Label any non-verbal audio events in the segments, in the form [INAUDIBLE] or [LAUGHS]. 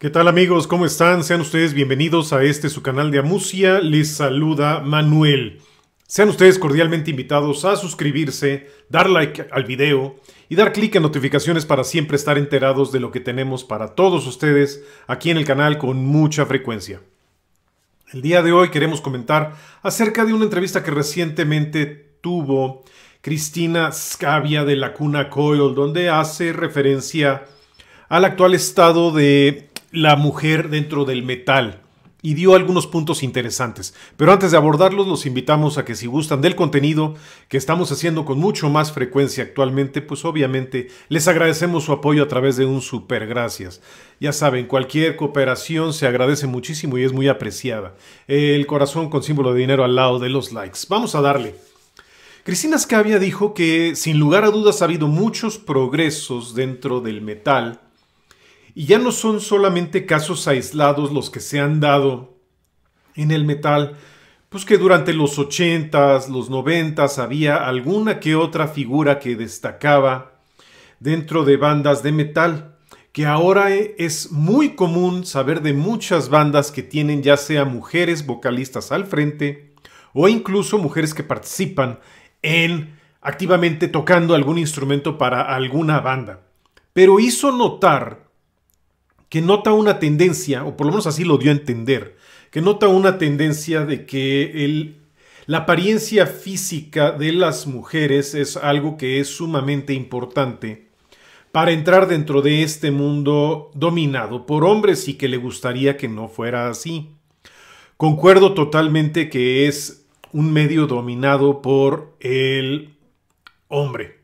¿Qué tal amigos? ¿Cómo están? Sean ustedes bienvenidos a este su canal de Amusia. Les saluda Manuel. Sean ustedes cordialmente invitados a suscribirse, dar like al video y dar clic en notificaciones para siempre estar enterados de lo que tenemos para todos ustedes aquí en el canal con mucha frecuencia. El día de hoy queremos comentar acerca de una entrevista que recientemente tuvo Cristina Scavia de la Cuna Coil, donde hace referencia al actual estado de la mujer dentro del metal y dio algunos puntos interesantes. Pero antes de abordarlos, los invitamos a que si gustan del contenido que estamos haciendo con mucho más frecuencia actualmente, pues obviamente les agradecemos su apoyo a través de un super gracias. Ya saben, cualquier cooperación se agradece muchísimo y es muy apreciada. El corazón con símbolo de dinero al lado de los likes. Vamos a darle. Cristina Scavia dijo que sin lugar a dudas ha habido muchos progresos dentro del metal y ya no son solamente casos aislados los que se han dado en el metal, pues que durante los 80s, los 90s había alguna que otra figura que destacaba dentro de bandas de metal, que ahora e, es muy común saber de muchas bandas que tienen ya sea mujeres vocalistas al frente o incluso mujeres que participan en activamente tocando algún instrumento para alguna banda. Pero hizo notar que nota una tendencia, o por lo menos así lo dio a entender, que nota una tendencia de que el, la apariencia física de las mujeres es algo que es sumamente importante para entrar dentro de este mundo dominado por hombres y que le gustaría que no fuera así. Concuerdo totalmente que es un medio dominado por el hombre.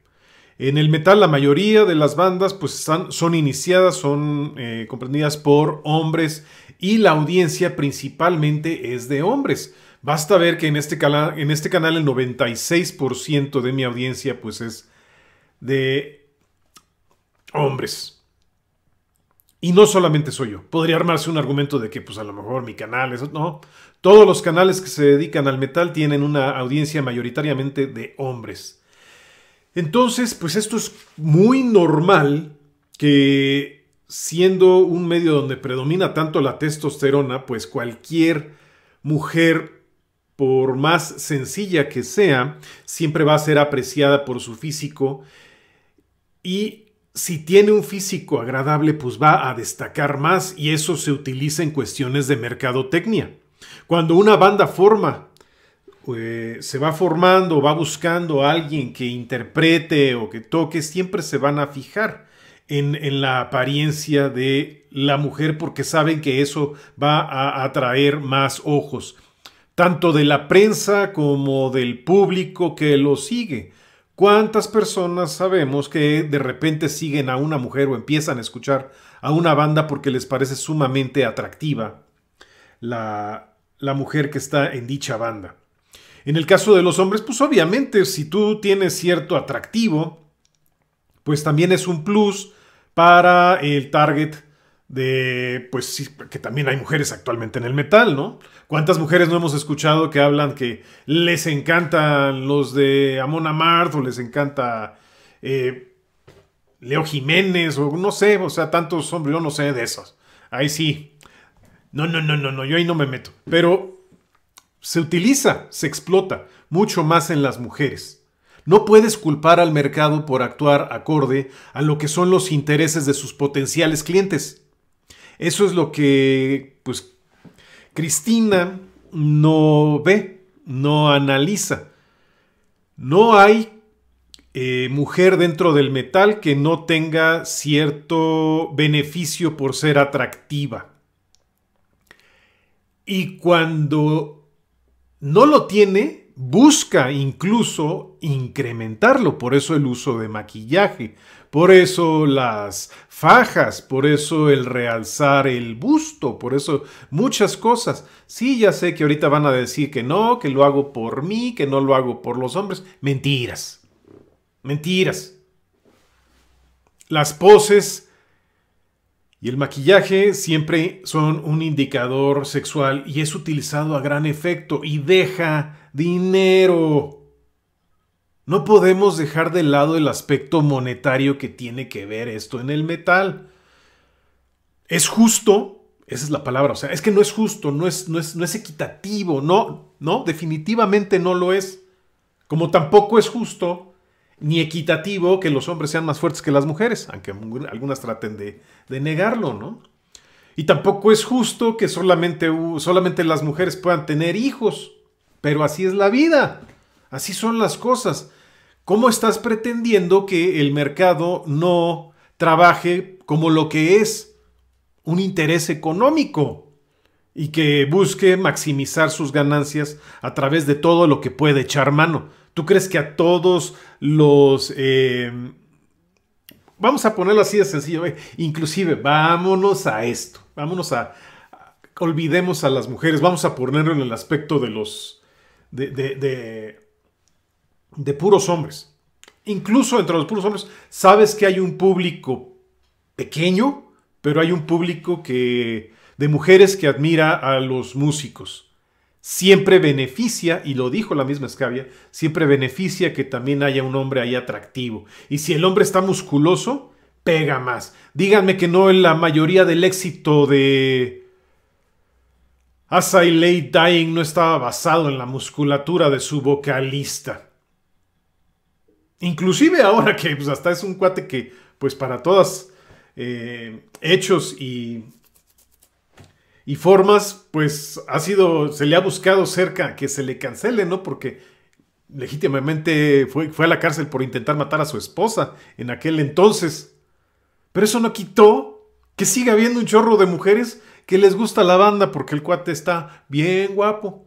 En el metal la mayoría de las bandas pues son iniciadas, son eh, comprendidas por hombres y la audiencia principalmente es de hombres. Basta ver que en este, canal, en este canal el 96% de mi audiencia pues es de hombres. Y no solamente soy yo. Podría armarse un argumento de que pues a lo mejor mi canal es... No, todos los canales que se dedican al metal tienen una audiencia mayoritariamente de hombres. Entonces, pues esto es muy normal que siendo un medio donde predomina tanto la testosterona, pues cualquier mujer, por más sencilla que sea, siempre va a ser apreciada por su físico y si tiene un físico agradable, pues va a destacar más y eso se utiliza en cuestiones de mercadotecnia. Cuando una banda forma eh, se va formando, va buscando a alguien que interprete o que toque, siempre se van a fijar en, la apariencia de la mujer porque saben que eso va a atraer más ojos, tanto de la prensa como del público que lo sigue. ¿Cuántas personas sabemos que de repente siguen a una mujer o empiezan a escuchar a una banda porque les parece sumamente atractiva la mujer que está en dicha banda? En el caso de los hombres, pues obviamente si tú tienes cierto atractivo, pues también es un plus para el target de, pues sí, que también hay mujeres actualmente en el metal, ¿no? ¿Cuántas mujeres no hemos escuchado que hablan que les encantan los de Amon Amarth o les encanta eh, Leo Jiménez o no sé, o sea, tantos hombres, yo no sé de esos. Ahí sí. No, no, no, no, no, yo ahí no me meto. Pero se utiliza, se explota, mucho más en las mujeres. No puedes culpar al mercado por actuar acorde a lo que son los intereses de sus potenciales clientes. Eso es lo que, pues, Cristina no ve, no analiza. No hay eh, mujer dentro del metal que no tenga cierto beneficio por ser atractiva. Y cuando no lo tiene, busca incluso incrementarlo. Por eso el uso de maquillaje, por eso las fajas, por eso el realzar el busto, por eso muchas cosas. Sí, ya sé que ahorita van a decir que no, que lo hago por mí, que no lo hago por los hombres. Mentiras. Mentiras. Las poses y el maquillaje siempre son un indicador sexual y es utilizado a gran efecto y deja dinero. No podemos dejar de lado el aspecto monetario que tiene que ver esto en el metal. Es justo, esa es la palabra, o sea, es que no es justo, no es, no es, no es equitativo, no, no, definitivamente no lo es. Como tampoco es justo ni equitativo que los hombres sean más fuertes que las mujeres, aunque algunas traten de, negarlo, ¿no? Y tampoco es justo que solamente, solamente las mujeres puedan tener hijos, pero así es la vida, así son las cosas. ¿Cómo estás pretendiendo que el mercado no trabaje como lo que es un interés económico y que busque maximizar sus ganancias a través de todo lo que puede echar mano? ¿Tú crees que a todos los... Eh, vamos a ponerlo así de sencillo, eh, inclusive vámonos a esto, vámonos a, Olvidemos a las mujeres, vamos a ponerlo en el aspecto de los... de, de puros hombres. Incluso entre los puros hombres, sabes que hay un público pequeño, pero hay un público que de mujeres que admira a los músicos siempre beneficia, y lo dijo la misma Escavia, siempre beneficia que también haya un hombre ahí atractivo. Y si el hombre está musculoso, pega más. Díganme que no en la mayoría del éxito de Asa I Lay Dying no estaba basado en la musculatura de su vocalista. Inclusive ahora que pues, hasta es un cuate que, pues para todas eh, hechos y y formas, pues ha sido, se le ha buscado cerca que se le cancele, ¿no? Porque legítimamente fue, fue a la cárcel por intentar matar a su esposa en aquel entonces. Pero eso no quitó que siga habiendo un chorro de mujeres que les gusta la banda porque el cuate está bien guapo.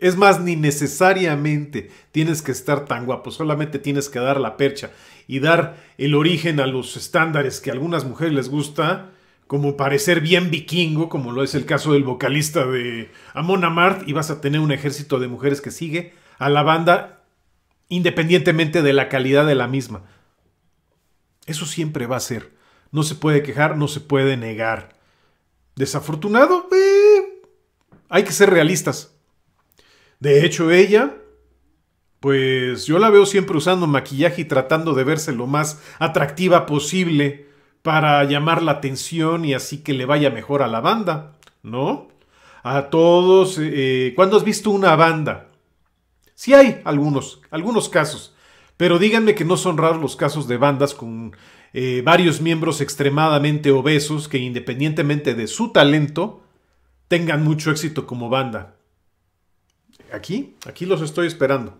Es más, ni necesariamente tienes que estar tan guapo, solamente tienes que dar la percha y dar el origen a los estándares que a algunas mujeres les gusta como parecer bien vikingo, como lo es el caso del vocalista de Amon Mart, y vas a tener un ejército de mujeres que sigue a la banda independientemente de la calidad de la misma. Eso siempre va a ser. No se puede quejar, no se puede negar. Desafortunado, eh, hay que ser realistas. De hecho, ella, pues yo la veo siempre usando maquillaje y tratando de verse lo más atractiva posible para llamar la atención y así que le vaya mejor a la banda, ¿no? A todos, eh, ¿cuándo has visto una banda? Sí hay algunos, algunos casos, pero díganme que no son raros los casos de bandas con eh, varios miembros extremadamente obesos que independientemente de su talento, tengan mucho éxito como banda. Aquí, aquí los estoy esperando.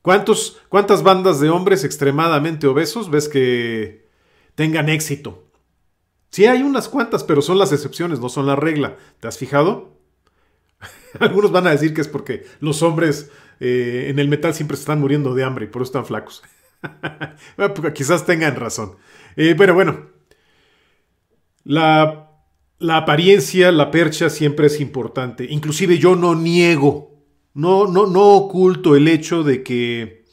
¿Cuántos, ¿Cuántas bandas de hombres extremadamente obesos ves que tengan éxito. Sí, hay unas cuantas, pero son las excepciones, no son la regla. ¿Te has fijado? [LAUGHS] Algunos van a decir que es porque los hombres eh, en el metal siempre se están muriendo de hambre y por eso están flacos. [LAUGHS] Pues, quizás tengan razón. Eh, pero bueno, la, la, apariencia, la percha siempre es importante. Inclusive yo no niego, no, no, no oculto el hecho de que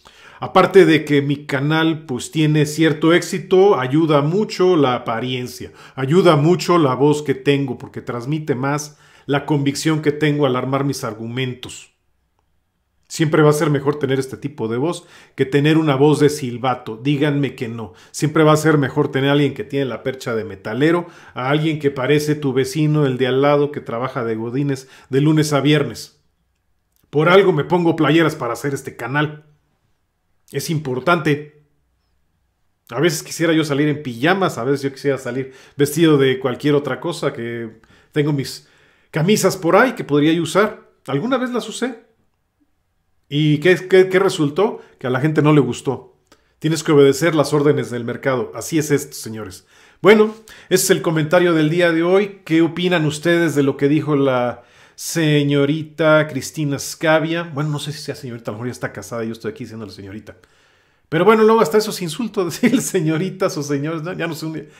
Aparte de que mi canal pues tiene cierto éxito, ayuda mucho la apariencia, ayuda mucho la voz que tengo, porque transmite más la convicción que tengo al armar mis argumentos. Siempre va a ser mejor tener este tipo de voz que tener una voz de silbato. Díganme que no. Siempre va a ser mejor tener a alguien que tiene la percha de metalero, a alguien que parece tu vecino, el de al lado, que trabaja de godines de lunes a viernes. Por algo me pongo playeras para hacer este canal. Es importante. A veces quisiera yo salir en pijamas, a veces yo quisiera salir vestido de cualquier otra cosa, que tengo mis camisas por ahí que podría yo usar. Alguna vez las usé. ¿Y qué, qué, qué resultó? Que a la gente no le gustó. Tienes que obedecer las órdenes del mercado. Así es esto, señores. Bueno, ese es el comentario del día de hoy. ¿Qué opinan ustedes de lo que dijo la señorita Cristina Scavia. Bueno, no sé si sea señorita, a lo mejor ya está casada y yo estoy aquí la señorita. Pero bueno, luego hasta esos insultos de [LAUGHS] decir señoritas o señores, ya no,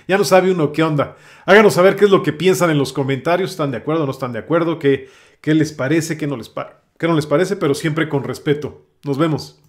ya no sabe uno qué onda. Háganos saber qué es lo que piensan en los comentarios, están de acuerdo o no están de acuerdo, qué, les parece, no les, qué no les parece, pero siempre con respeto. Nos vemos.